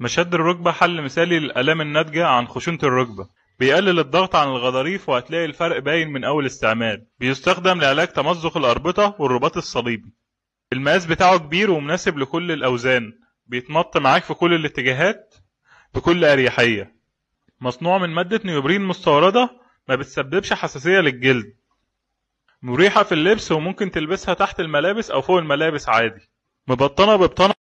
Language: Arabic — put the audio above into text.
مشد الركبة حل مثالي للآلام الناتجة عن خشونة الركبة بيقلل الضغط عن الغضاريف وهتلاقي الفرق باين من أول استعمال بيستخدم لعلاج تمزق الأربطة والرباط الصليبي المقاس بتاعه كبير ومناسب لكل الأوزان بيتمط معاك في كل الاتجاهات بكل أريحية مصنوع من مادة نيوبرين مستوردة ما بتسببش حساسية للجلد مريحة في اللبس وممكن تلبسها تحت الملابس أو فوق الملابس عادي مبطنة ببطنة